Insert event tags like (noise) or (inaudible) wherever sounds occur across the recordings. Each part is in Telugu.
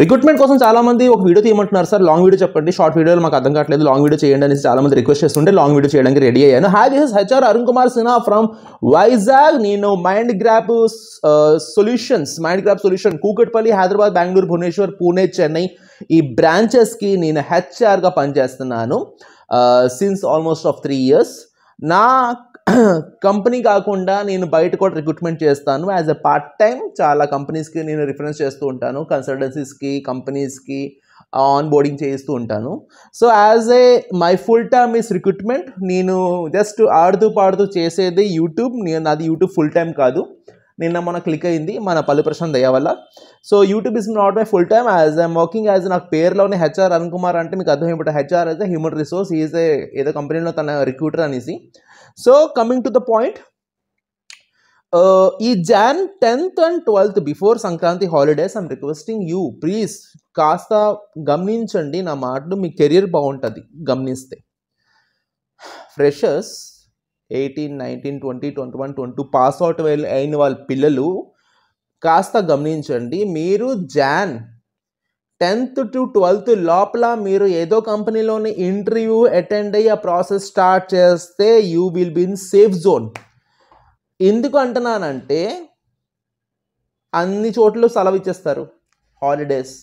రిక్రూట్మెంట్ కోసం చాలామంది ఒక వీడియో తీయమంటున్నారు సార్ లాంగ్ వీడియో చెప్పండి షార్ట్ వీడియోలు మాకు అర్థం కావట్లేదు లాంగ్ వీడియో చేయండి అనేసి మంది రిక్వెస్ట్ చేస్తుంటే లాంగ్ వీడియో చేయడానికి రెడీ అయ్యాను hi this is HR Arun Kumar Sinha from Vizag నేను mind grap solutions mind grap solution Kukatpally Hyderabad Bengaluru Bhubaneswar Pune Chennai ఈ బ్రాంచెస్కి నేను హెచ్ఆర్గా పనిచేస్తున్నాను since almost of three years నా కంపెనీ కాకుండా నేను బయట కూడా రిక్రూట్మెంట్ చేస్తాను యాజ్ ఎ పార్ట్ టైం చాలా కంపెనీస్కి నేను రిఫరెన్స్ చేస్తూ ఉంటాను కన్సల్టెన్సీస్కి కంపెనీస్కి ఆన్ బోర్డింగ్ చేయిస్తూ ఉంటాను so as a my full time is recruitment నేను జస్ట్ ఆడుతూ పాడుతూ చేసేది యూట్యూబ్ నేను అది యూట్యూబ్ ఫుల్ టైం కాదు నిన్న మన క్లిక్ అయింది మన పల్లి ప్రశాంత్ దయ వల్ల so YouTube is not my full time as I'm working as నాకు పేరులోనే హెచ్ఆర్ అరుణ్ కుమార్ అంటే మీకు అర్థం ఏమిటో హెచ్ఆర్ అయితే హ్యూమన్ రిసోర్స్ ఈజ్ ఏదో కంపెనీలో తన రిక్రూటర్ అనేసి so coming to the point ఈ Jan tenth and twelfth before Sankranti holidays I'm requesting you please కాస్త గమనించండి నా మాటలు మీ కెరీర్ బాగుంటుంది గమనిస్తే freshers eighteen nineteen twenty twenty one twenty two pass out అయిన వాళ్ళ పిల్లలు కాస్త గమనించండి మీరు జాన్ టెన్త్ టు ట్వెల్త్ లోపల మీరు ఏదో కంపెనీలోని ఇంటర్వ్యూ అటెండ్ అయ్యి ఆ ప్రాసెస్ స్టార్ట్ చేస్తే you will be in safe zone ఎందుకు అంటున్నానంటే అన్ని చోట్ల సెలవు ఇచ్చేస్తారు హాలిడేస్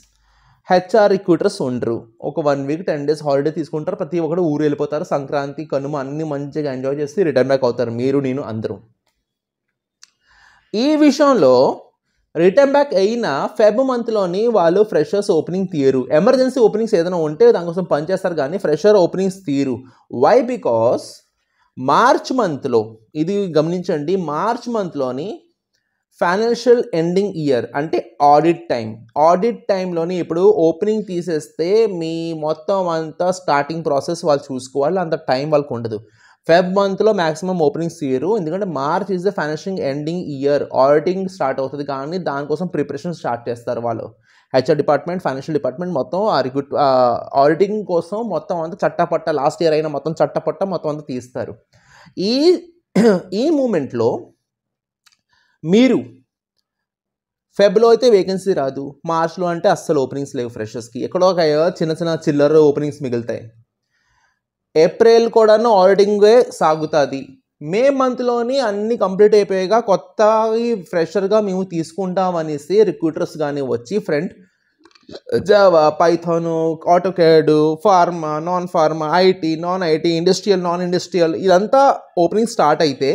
హెచ్ఆర్ రిక్రూటర్స్ ఉండరు ఒక one week ten days holiday తీసుకుంటారు ప్రతి ఒక్కరు ఊరు వెళ్ళిపోతారు సంక్రాంతి కనుమ అన్ని మంచిగా ఎంజాయ్ చేసి రిటర్న్ బ్యాక్ అవుతారు మీరు నేను అందరూ ఈ విషయంలో రిటర్న్ బ్యాక్ అయిన ఫెబ్ మంత్లోని వాళ్ళు ఫ్రెషర్స్ ఓపెనింగ్ తీయరు ఎమర్జెన్సీ ఓపెనింగ్స్ ఏదైనా ఉంటే దానికోసం పనిచేస్తారు కానీ ఫ్రెషర్ ఓపెనింగ్స్ తీయరు వై బికాస్ మార్చ్ మంత్లో ఇది గమనించండి మార్చ్ మంత్లోని ఫైనాన్షియల్ ఎండింగ్ ఇయర్ అంటే ఆడిట్ టైం ఆడిట్ టైంలోని ఇప్పుడు ఓపెనింగ్ తీసేస్తే మీ మొత్తం అంతా స్టార్టింగ్ ప్రాసెస్ వాళ్ళు చూసుకోవాలి అంత టైం వాళ్ళకు ఉండదు ఫెబ్ మంత్లో మ్యాక్సిమం ఓపెనింగ్స్ తీయరు ఎందుకంటే March is the financial ending year auditing start అవుతుంది కానీ దానికోసం ప్రిపరేషన్ స్టార్ట్ చేస్తారు వాళ్ళు హెచ్ఆర్ డిపార్ట్మెంట్ ఫైనాన్షియల్ డిపార్ట్మెంట్ మొత్తం రిక్రూట్ ఆడిటింగ్ కోసం మొత్తం అంతా చట్టపట్ట లాస్ట్ ఇయర్ అయిన మొత్తం చట్టపట్ట మొత్తం అంతా తీస్తారు ఈ ఈ మూమెంట్లో మీరు ఫెబ్లో అయితే వేకెన్సీ రాదు మార్చ్లో అంటే అస్సలు ఓపెనింగ్స్ లేవు ఫ్రెషర్స్కి ఎక్కడో ఒక చిన్న చిన్న చిల్లర ఓపెనింగ్స్ మిగులుతాయి ఏప్రిల్ కూడాను ఆడిటింగే సాగుతుంది మే మంత్లోని అన్నీ కంప్లీట్ అయిపోయాక కొత్త ఫ్రెషర్గా మేము తీసుకుంటాం అనేసి రిక్రూటర్స్ కానీ వచ్చి friend Java Python AutoCAD pharma non pharma IT non IT industrial non industrial ఇదంతా ఓపెనింగ్ స్టార్ట్ అయితే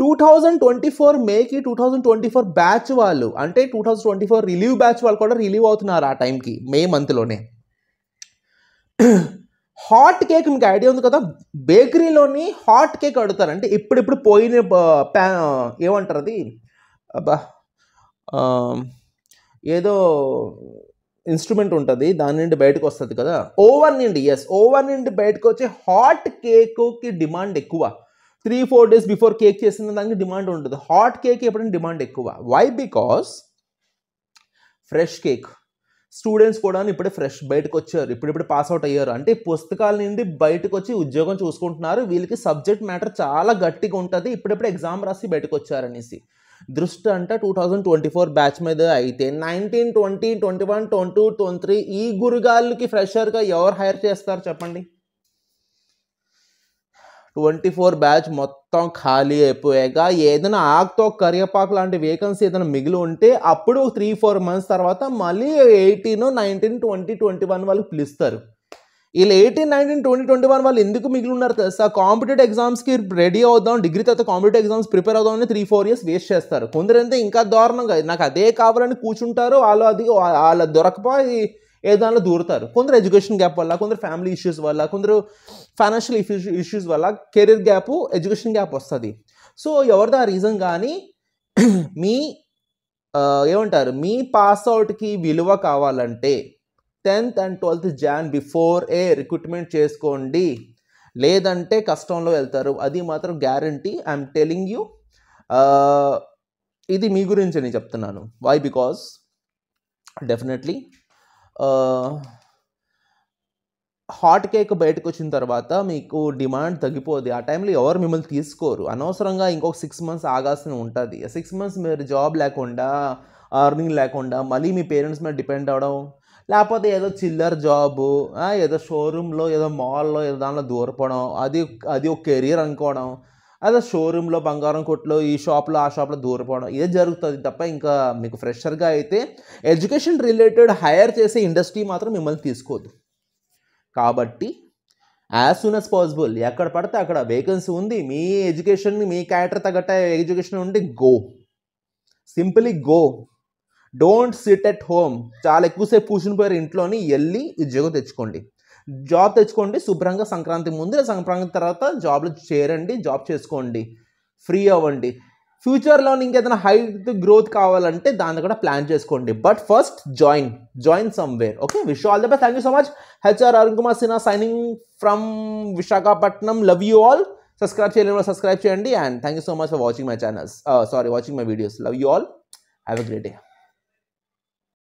టూ థౌజండ్ ట్వంటీ ఫోర్ మేకి two thousand twenty four batch వాళ్ళు అంటే two thousand twenty four relieve batch వాళ్ళు కూడా రిలీవ్ అవుతున్నారు ఆ టైంకి మే మంత్లోనే హాట్ కేక్ మీకు ఐడియా ఉంది కదా బేకరీలోని హాట్ కేక్ అడుగుతారు అంటే ఇప్పుడిప్పుడు పోయిన ఏమంటారు అది అబ్బా ఏదో ఇన్స్ట్రుమెంట్ ఉంటుంది దాని నుండి బయటకు వస్తుంది కదా ఓవర్ నుండి ఎస్ ఓవెన్ నుండి బయటకు వచ్చే హాట్ కేకుకి డిమాండ్ ఎక్కువ three four days before cake చేసిన దానికి డిమాండ్ ఉంటుంది హాట్ కేక్ ఎప్పుడైనా డిమాండ్ ఎక్కువ why because fresh cake students కూడా ఇప్పుడే ఫ్రెష్ బయటకు వచ్చారు ఇప్పుడిప్పుడు పాస్ అవుట్ అయ్యారు అంటే పుస్తకాల నుండి బయటకు వచ్చి ఉద్యోగం చూసుకుంటున్నారు వీళ్ళకి సబ్జెక్ట్ మ్యాటర్ చాలా గట్టిగా ఉంటుంది ఇప్పుడిప్పుడు ఎగ్జామ్ రాసి బయటకు వచ్చారనేసి దృష్టి అంటే two thousand twenty four batch మీద అయితే nineteen twenty twenty one twenty two twenty three ఈ గురుగాళ్ళకి ఫ్రెషర్గా ఎవరు హైర్ చేస్తారు చెప్పండి ట్వంటీ ఫోర్ బ్యాచ్ మొత్తం ఖాళీ అయిపోయాక ఏదైనా ఆకుతో కరివేపాకు లాంటి వేకెన్సీ ఏదైనా మిగిలి ఉంటే అప్పుడు త్రీ ఫోర్ మంత్స్ తర్వాత మళ్ళీ eighteen nineteen twenty twenty one వాళ్ళకి పిలుస్తారు వీళ్ళు eighteen nineteen twenty twenty one వాళ్ళు ఎందుకు మిగిలి ఉన్నారు తెలుసా కాంపిటేటివ్ ఎగ్జామ్స్కి రెడీ అవుదాం డిగ్రీ తర్వాత కాంపిటేటివ్ ఎగ్జామ్స్ ప్రిపేర్ అవుదామని త్రీ ఫోర్ ఇయర్స్ వేస్ట్ చేస్తారు కొందరంతా ఇంకా దారుణంగా నాకు అదే కావాలని కూర్చుంటారు వాళ్ళు అది వాళ్ళ దొరకపోయి ఏదో దానిలో దూరుతారు కొందరు ఎడ్యుకేషన్ గ్యాప్ వల్ల కొందరు ఫ్యామిలీ ఇష్యూస్ వల్ల కొందరు ఫైనాన్షియల్ ఇష్యూస్ వల్ల కెరీర్ గ్యాప్ ఎడ్యుకేషన్ గ్యాప్ వస్తుంది సో ఎవరిదో ఆ రీజన్ కానీ (clears throat) మీ ఏమంటారు మీ పాస్అవుట్కి విలువ కావాలంటే tenth and twelfth Jan before a recruitment చేసుకోండి లేదంటే కష్టంలో వెళ్తారు అది మాత్రం గ్యారంటీ ఐఎమ్ టెలింగ్ యూ ఇది మీ గురించి నేను చెప్తున్నాను why because definitely hot cake బయటకు వచ్చిన తర్వాత మీకు డిమాండ్ తగ్గిపోద్ది ఆ టైంలో ఎవరు మిమ్మల్ని తీసుకోరు అనవసరంగా ఇంకొక సిక్స్ మంత్స్ ఆగాల్సిన ఉంటుంది సిక్స్ మంత్స్ మీరు జాబ్ లేకుండా అర్నింగ్ లేకుండా మళ్ళీ మీ పేరెంట్స్ మీద డిపెండ్ అవడం లేకపోతే ఏదో చిల్లర్ జాబు ఏదో షోరూంలో ఏదో మాల్లో ఏదో దానిలో దూరపడం అది అది ఒక కెరీర్ అనుకోవడం అదే షోరూంలో బంగారం కొట్లో ఈ షాప్లో ఆ షాప్లో దూరపోవడం ఇదే జరుగుతుంది తప్ప ఇంకా మీకు ఫ్రెషర్గా అయితే ఎడ్యుకేషన్ రిలేటెడ్ హైర్ చేసే ఇండస్ట్రీ మాత్రం మిమ్మల్ని తీసుకోదు కాబట్టి యాజ్ సూన్ యాజ్ పాసిబుల్ ఎక్కడ పడితే అక్కడ వేకెన్సీ ఉంది మీ ఎడ్యుకేషన్ మీ క్యారెక్టర్ తగ్గట్ట ఎడ్యుకేషన్ ఉంటే go simply go don't sit at home చాలా ఎక్కువసేపు కూర్చుని పోయారు ఇంట్లోని వెళ్ళి ఉద్యోగం తెచ్చుకోండి జాబ్ తెచ్చుకోండి శుభ్రంగా సంక్రాంతి ముందు సంక్రాంతి తర్వాత జాబ్లో చేరండి జాబ్ చేసుకోండి ఫ్రీ అవ్వండి ఫ్యూచర్లో ఇంకేదైనా హైట్ గ్రోత్ కావాలంటే దాన్ని కూడా ప్లాన్ చేసుకోండి but first join join somewhere okay wish all the best thank you so much HR Arun Kumar Sinha signing from Visakhapatnam love you all subscribe చేయలేని సబ్స్క్రైబ్ చేయండి and thank you so much for watching my channels sorry watching my videos love you all have a great day